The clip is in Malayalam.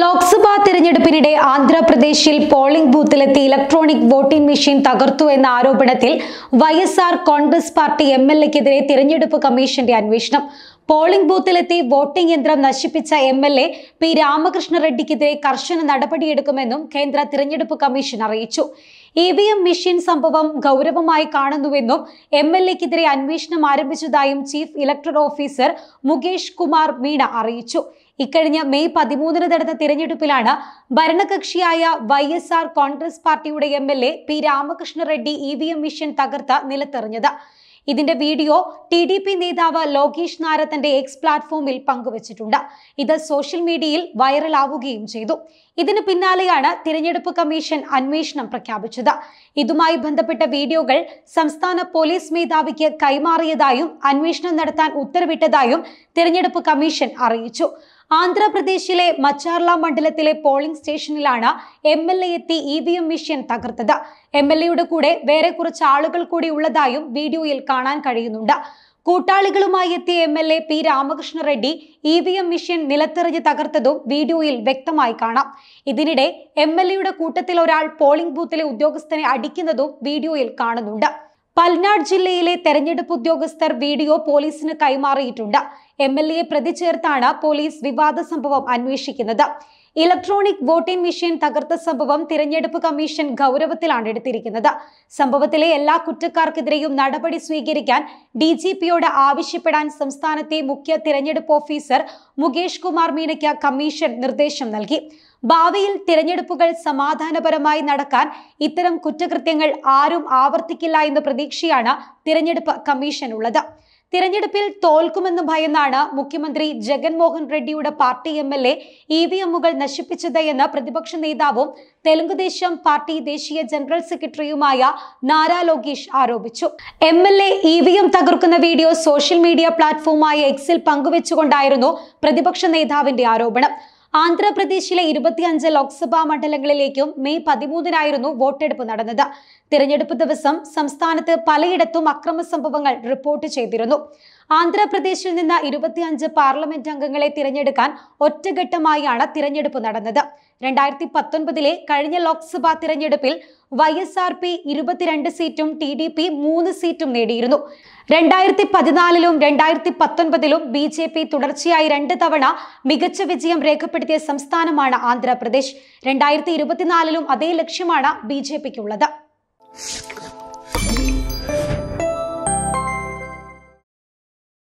ലോക്സഭാ തെരഞ്ഞെടുപ്പിനിടെ ആന്ധ്രാപ്രദേശിൽ പോളിംഗ് ബൂത്തിലെത്തി ഇലക്ട്രോണിക് വോട്ടിംഗ് മെഷീൻ തകർത്തു എന്ന ആരോപണത്തിൽ YSR Congress party M L എക്കെതിരെ തിരഞ്ഞെടുപ്പ് കമ്മീഷന്റെ അന്വേഷണം പോളിംഗ് ബൂത്തിലെത്തി വോട്ടിംഗ് യന്ത്രം നശിപ്പിച്ച M L A P Ramakrishna റെഡ്ഡിക്കെതിരെ കർശന നടപടിയെടുക്കുമെന്നും കേന്ദ്ര തിരഞ്ഞെടുപ്പ് കമ്മീഷൻ അറിയിച്ചു ഇ വി എം മെഷീൻ സംഭവം ഗൗരവമായി കാണുന്നുവെന്നും എം എൽ എക്കെതിരെ അന്വേഷണം ആരംഭിച്ചതായും chief electoral officer Mukesh Kumar Meena അറിയിച്ചു ഇക്കഴിഞ്ഞ മെയ് പതിമൂന്നിന് നടന്ന തിരഞ്ഞെടുപ്പിലാണ് ഭരണകക്ഷിയായ വൈ എസ് ആർ കോൺഗ്രസ് പാർട്ടിയുടെ M L A P Ramakrishna Reddy E V M machine തകർത്ത് നിലത്തെറിഞ്ഞത് ഇതിന്റെ വീഡിയോ ടി ഡി പി നേതാവ് ലോകേഷ് നാര എക്സ് പ്ലാറ്റ്ഫോമിൽ പങ്കുവച്ചിട്ടുണ്ട് ഇത് സോഷ്യൽ മീഡിയയിൽ വൈറലാവുകയും ചെയ്തു ഇതിന് പിന്നാലെയാണ് തിരഞ്ഞെടുപ്പ് കമ്മീഷൻ അന്വേഷണം പ്രഖ്യാപിച്ചത് ഇതുമായി ബന്ധപ്പെട്ട വീഡിയോകൾ സംസ്ഥാന പോലീസ് മേധാവിക്ക് കൈമാറിയതായും അന്വേഷണം നടത്താൻ ഉത്തരവിട്ടതായും തിരഞ്ഞെടുപ്പ് കമ്മീഷൻ അറിയിച്ചു ആന്ധ്രാപ്രദേശിലെ മച്ചാർല മണ്ഡലത്തിലെ പോളിംഗ് സ്റ്റേഷനിലാണ് എം എൽ എ എത്തി E e V M machine തകർത്തത് എം എൽ എയുടെ കൂടെ വേറെ കുറച്ച് ആളുകൾ കൂടി ഉള്ളതായും വീഡിയോയിൽ കാണാൻ കഴിയുന്നുണ്ട് കൂട്ടാളികളുമായി എത്തിയ M L A P Ramakrishna Reddy E e V M machine നിലത്തെറിഞ്ഞ് തകർത്തതും വീഡിയോയിൽ വ്യക്തമായി കാണാം ഇതിനിടെ എം എൽ എയുടെ കൂട്ടത്തിൽ ഒരാൾ പോളിംഗ് ബൂത്തിലെ ഉദ്യോഗസ്ഥനെ അടിക്കുന്നതും വീഡിയോയിൽ കാണുന്നുണ്ട് പൽനാട് ജില്ലയിലെ തെരഞ്ഞെടുപ്പ് ഉദ്യോഗസ്ഥർ വീഡിയോ പോലീസിന് കൈമാറിയിട്ടുണ്ട് എം എൽ എ പ്രതി ചേർത്താണ് പോലീസ് വിവാദ സംഭവം അന്വേഷിക്കുന്നത് ഇലക്ട്രോണിക് വോട്ടിംഗ് മെഷീൻ തകർത്ത സംഭവം തിരഞ്ഞെടുപ്പ് കമ്മീഷൻ ഗൗരവത്തിലാണ് എടുത്തിരിക്കുന്നത് സംഭവത്തിലെ എല്ലാ കുറ്റക്കാർക്കെതിരെയും നടപടി സ്വീകരിക്കാൻ ഡി ആവശ്യപ്പെടാൻ സംസ്ഥാനത്തെ മുഖ്യ തിരഞ്ഞെടുപ്പ് ഓഫീസർ മുകേഷ് കുമാർ മീനയ്ക്ക് കമ്മീഷൻ നിർദ്ദേശം നൽകി ഭാവിയിൽ തിരഞ്ഞെടുപ്പുകൾ സമാധാനപരമായി നടക്കാൻ ഇത്തരം കുറ്റകൃത്യങ്ങൾ ആരും ആവർത്തിക്കില്ല എന്ന പ്രതീക്ഷയാണ് തിരഞ്ഞെടുപ്പ് കമ്മീഷനുള്ളത് തിരഞ്ഞെടുപ്പിൽ തോൽക്കുമെന്ന് ഭയന്നാണ് മുഖ്യമന്ത്രി ജഗൻമോഹൻ റെഡ്ഡിയുടെ party M L A E V എമ്മുകൾ നശിപ്പിച്ചത് എന്ന് പ്രതിപക്ഷ നേതാവും തെലുങ്കുദേശം പാർട്ടി ദേശീയ ജനറൽ സെക്രട്ടറിയുമായ നാരാ ലോകേഷ് ആരോപിച്ചു M L A E V M തകർക്കുന്ന വീഡിയോ സോഷ്യൽ മീഡിയ പ്ലാറ്റ്ഫോമായ എക്സിൽ പങ്കുവെച്ചുകൊണ്ടായിരുന്നു പ്രതിപക്ഷ നേതാവിന്റെ ആരോപണം ആന്ധ്രാപ്രദേശിലെ ഇരുപത്തിയഞ്ച് ലോക്സഭാ മണ്ഡലങ്ങളിലേക്കും മെയ് പതിമൂന്നിനായിരുന്നു വോട്ടെടുപ്പ് നടന്നത് തിരഞ്ഞെടുപ്പ് ദിവസം സംസ്ഥാനത്ത് പലയിടത്തും അക്രമ സംഭവങ്ങൾ റിപ്പോർട്ട് ചെയ്തിരുന്നു ആന്ധ്രാപ്രദേശിൽ നിന്ന് ഇരുപത്തിയഞ്ച് പാർലമെന്റ് അംഗങ്ങളെ തിരഞ്ഞെടുക്കാൻ ഒറ്റഘട്ടമായാണ് തിരഞ്ഞെടുപ്പ് നടന്നത് രണ്ടായിരത്തി പത്തൊൻപതിലെ കഴിഞ്ഞ ലോക്സഭാ തിരഞ്ഞെടുപ്പിൽ വൈ എസ് ആർ പി ഇരുപത്തിരണ്ട് സീറ്റും ടി ഡി പി മൂന്ന് സീറ്റും നേടിയിരുന്നു രണ്ടായിരത്തി പതിനാലിലും രണ്ടായിരത്തി പത്തൊൻപതിലും ബി ജെ പി തുടർച്ചയായി രണ്ട് തവണ മികച്ച വിജയം രേഖപ്പെടുത്തിയ സംസ്ഥാനമാണ് ആന്ധ്രാപ്രദേശ് രണ്ടായിരത്തി ഇരുപത്തിനാലിലും അതേ ലക്ഷ്യമാണ് ബി ജെ പിക്കുള്ളത്